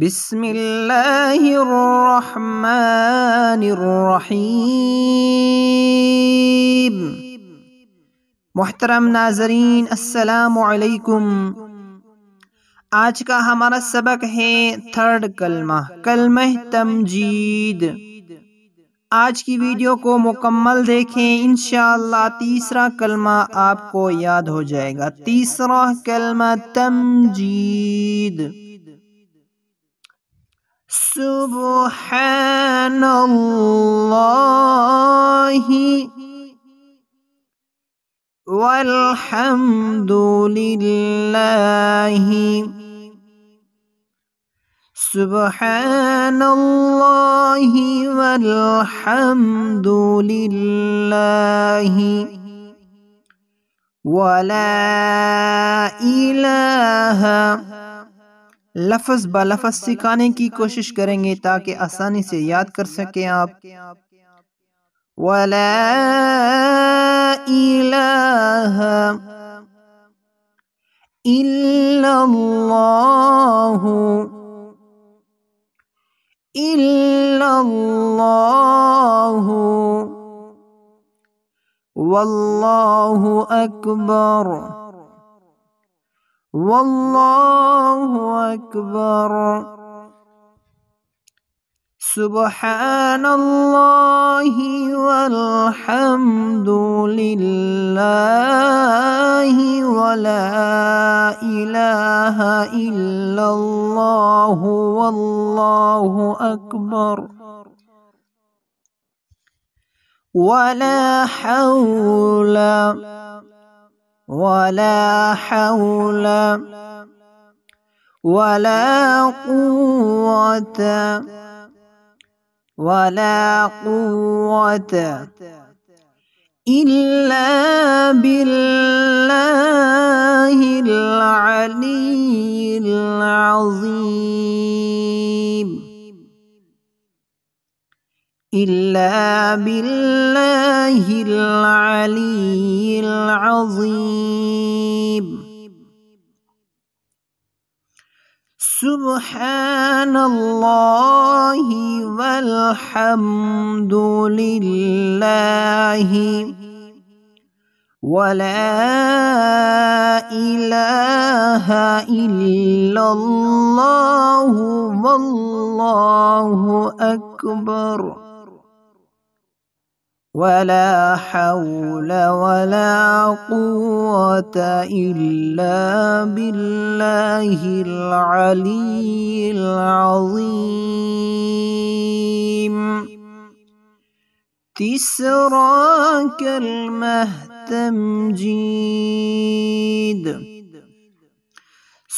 بسم اللہ الرحمن الرحیم محترم ناظرین السلام علیکم آج کا ہمارا سبق ہے تھرڈ کلمہ کلمہ تمجید آج کی ویڈیو کو مکمل دیکھیں انشاءاللہ تیسرا کلمہ آپ کو یاد ہو جائے گا تیسرا کلمہ تمجید سبحان الله والحمد لله سبحان الله والحمد لله ولا إله إلا لفظ با لفظ سکھانے کی کوشش کریں گے تاکہ آسانی سے یاد کر سکیں آپ وَلَا إِلَهَا إِلَّا اللَّهُ إِلَّا اللَّهُ وَاللَّهُ أَكْبَرُ وَاللَّهُ أكبر سبحان الله والحمد لله ولا إله إلا الله والله أكبر ولا حول ولا حول ولا قوة ولا قوة إلا بالله العلي العظيم إلا بالله العلي العظيم سبحان الله والحمد لله ولا إله إلا الله والله أكبر ولا حول ولا قوة إلا بالله العلي العظيم تسراك المهتمجيد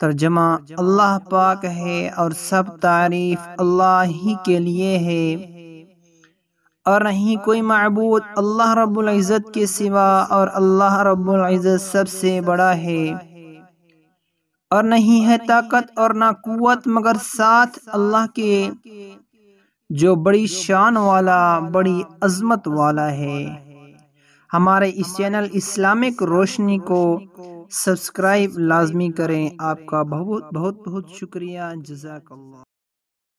ترجمہ اللہ پاک ہے اور سب تعریف اللہ ہی کے لیے ہے اور نہیں کوئی معبود اللہ رب العزت کے سوا اور اللہ رب العزت سب سے بڑا ہے اور نہیں ہے طاقت اور نہ قوت مگر ساتھ اللہ کے جو بڑی شان والا بڑی عظمت والا ہے ہمارے اس چینل اسلامک روشنی کو سبسکرائب لازمی کریں آپ کا بہت بہت بہت شکریہ جزاک اللہ